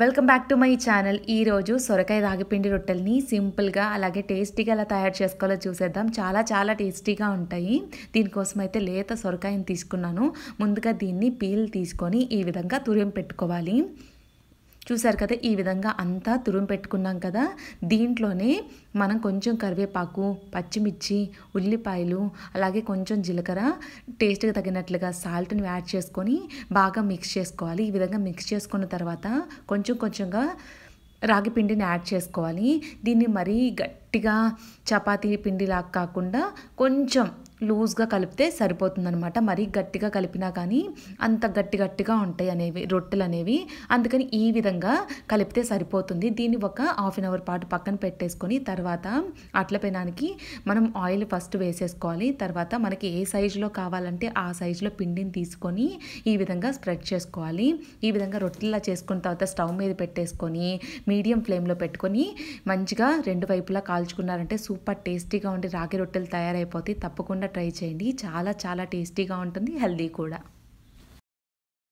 welcome back to my channel ఈరోజు సొరకాయ రాగిపిండి రొట్టెల్ని సింపుల్గా అలాగే టేస్టీగా ఎలా తయారు చేసుకోవాలో చూసేద్దాం చాలా చాలా టేస్టీగా ఉంటాయి దీనికోసం అయితే లేత సొరకాయని తీసుకున్నాను ముందుగా దీన్ని పీల్ తీసుకొని ఈ విధంగా తురిం పెట్టుకోవాలి చూసారు కదా ఈ విధంగా అంతా తురుము పెట్టుకున్నాం కదా దీంట్లోనే మనం కొంచెం కరివేపాకు పచ్చిమిర్చి ఉల్లిపాయలు అలాగే కొంచెం జీలకర్ర టేస్ట్కి తగినట్లుగా సాల్ట్ని యాడ్ చేసుకొని బాగా మిక్స్ చేసుకోవాలి ఈ విధంగా మిక్స్ చేసుకున్న తర్వాత కొంచెం కొంచెంగా రాగి పిండిని యాడ్ చేసుకోవాలి దీన్ని మరీ గట్టిగా చపాతీ పిండిలా కాకుండా కొంచెం లూజ్గా కలిపితే సరిపోతుందనమాట మరీ గట్టిగా కలిపినా కానీ అంత గట్టి గట్టిగా ఉంటాయి అనేవి రొట్టెలు అనేవి అందుకని ఈ విధంగా కలిపితే సరిపోతుంది దీన్ని ఒక హాఫ్ అన్ అవర్ పాటు పక్కన పెట్టేసుకొని తర్వాత అట్ల పెనానికి మనం ఆయిల్ ఫస్ట్ వేసేసుకోవాలి తర్వాత మనకి ఏ సైజులో కావాలంటే ఆ సైజులో పిండిని తీసుకొని ఈ విధంగా స్ప్రెడ్ చేసుకోవాలి ఈ విధంగా రొట్టెలా చేసుకున్న తర్వాత స్టవ్ మీద పెట్టేసుకొని మీడియం ఫ్లేమ్లో పెట్టుకొని మంచిగా రెండు వైపులా కాల్చుకున్నారంటే సూపర్ టేస్టీగా ఉండి రాగి రొట్టెలు తయారైపోతాయి తప్పకుండా ట్రై చేయండి చాలా చాలా టేస్టీగా ఉంటుంది హెల్దీ కూడా